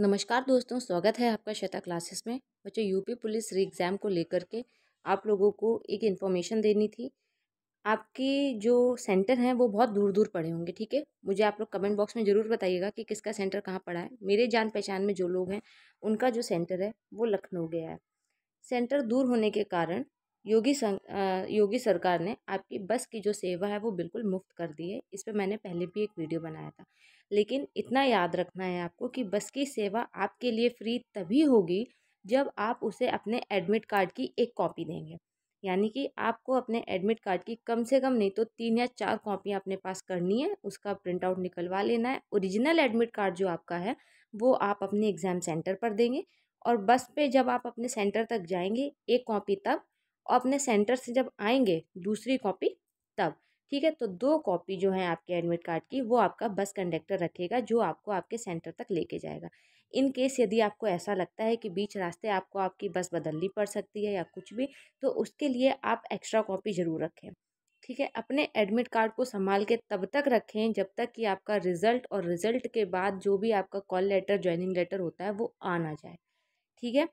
नमस्कार दोस्तों स्वागत है आपका श्वेता क्लासेस में बच्चों यूपी पुलिस री एग्ज़ाम को लेकर के आप लोगों को एक इन्फॉर्मेशन देनी थी आपके जो सेंटर हैं वो बहुत दूर दूर पड़े होंगे ठीक है मुझे आप लोग कमेंट बॉक्स में ज़रूर बताइएगा कि किसका सेंटर कहाँ पड़ा है मेरे जान पहचान में जो लोग हैं उनका जो सेंटर है वो लखनऊ गया है सेंटर दूर होने के कारण योगी संग योगी सरकार ने आपकी बस की जो सेवा है वो बिल्कुल मुफ्त कर दी है इस पर मैंने पहले भी एक वीडियो बनाया था लेकिन इतना याद रखना है आपको कि बस की सेवा आपके लिए फ्री तभी होगी जब आप उसे अपने एडमिट कार्ड की एक कॉपी देंगे यानी कि आपको अपने एडमिट कार्ड की कम से कम नहीं तो तीन या चार कॉपियाँ अपने पास करनी है उसका प्रिंट आउट निकलवा लेना है ओरिजिनल एडमिट कार्ड जो आपका है वो आप अपने एग्ज़ाम सेंटर पर देंगे और बस पे जब आप अपने सेंटर तक जाएंगे एक कॉपी तब और अपने सेंटर से जब आएंगे दूसरी कॉपी तब ठीक है तो दो कॉपी जो है आपके एडमिट कार्ड की वो आपका बस कंडक्टर रखेगा जो आपको आपके सेंटर तक लेके जाएगा इन केस यदि आपको ऐसा लगता है कि बीच रास्ते आपको आपकी बस बदलनी पड़ सकती है या कुछ भी तो उसके लिए आप एक्स्ट्रा कॉपी ज़रूर रखें ठीक है अपने एडमिट कार्ड को संभाल के तब तक रखें जब तक कि आपका रिज़ल्ट और रिज़ल्ट के बाद जो भी आपका कॉल लेटर ज्वाइनिंग लेटर होता है वो आ ना जाए ठीक है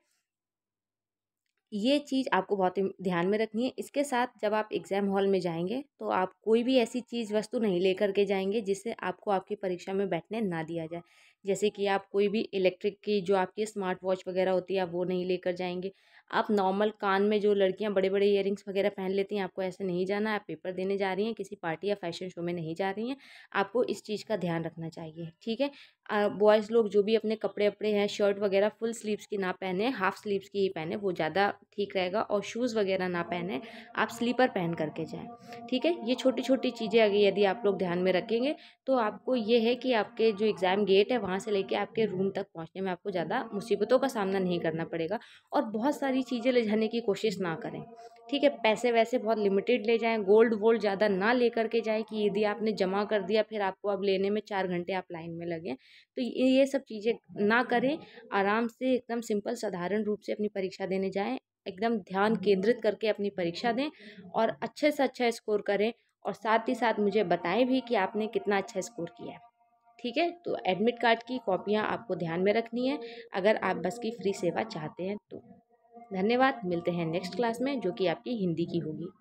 ये चीज़ आपको बहुत ही ध्यान में रखनी है इसके साथ जब आप एग्ज़ाम हॉल में जाएंगे तो आप कोई भी ऐसी चीज़ वस्तु नहीं लेकर के जाएंगे जिससे आपको आपकी परीक्षा में बैठने ना दिया जाए जैसे कि आप कोई भी इलेक्ट्रिक की जो आपकी स्मार्ट वॉच वगैरह होती है आप वो नहीं लेकर जाएंगे आप नॉर्मल कान में जो लड़कियां बड़े बड़े ईयरिंग्स वगैरह पहन लेती हैं आपको ऐसे नहीं जाना आप पेपर देने जा रही हैं किसी पार्टी या फैशन शो में नहीं जा रही हैं आपको इस चीज़ का ध्यान रखना चाहिए ठीक है बॉयज़ लोग जो भी अपने कपड़े वपड़े हैं शर्ट वगैरह फुल स्लीव्स की ना पहने हाफ स्लीव्स की ही पहने वो ज़्यादा ठीक रहेगा और शूज़ वगैरह ना पहने आप स्लीपर पहन करके जाएँ ठीक है ये छोटी छोटी चीज़ें अगर यदि आप लोग ध्यान में रखेंगे तो आपको ये है कि आपके जो एग्ज़ाम गेट है वहाँ से लेके आपके रूम तक पहुँचने में आपको ज़्यादा मुसीबतों का सामना नहीं करना पड़ेगा और बहुत सारे सारी चीज़ें ले जाने की कोशिश ना करें ठीक है पैसे वैसे बहुत लिमिटेड ले जाएं गोल्ड वोल्ड ज़्यादा ना ले करके जाए कि यदि आपने जमा कर दिया फिर आपको अब लेने में चार घंटे आप लाइन में लगें तो ये सब चीज़ें ना करें आराम से एकदम सिंपल साधारण रूप से अपनी परीक्षा देने जाएँ एकदम ध्यान केंद्रित करके अपनी परीक्षा दें और अच्छे से अच्छा स्कोर करें और साथ ही साथ मुझे बताएं भी कि आपने कितना अच्छा स्कोर किया है ठीक है तो एडमिट कार्ड की कॉपियाँ आपको ध्यान में रखनी है अगर आप बस की फ्री सेवा चाहते हैं तो धन्यवाद मिलते हैं नेक्स्ट क्लास में जो कि आपकी हिंदी की होगी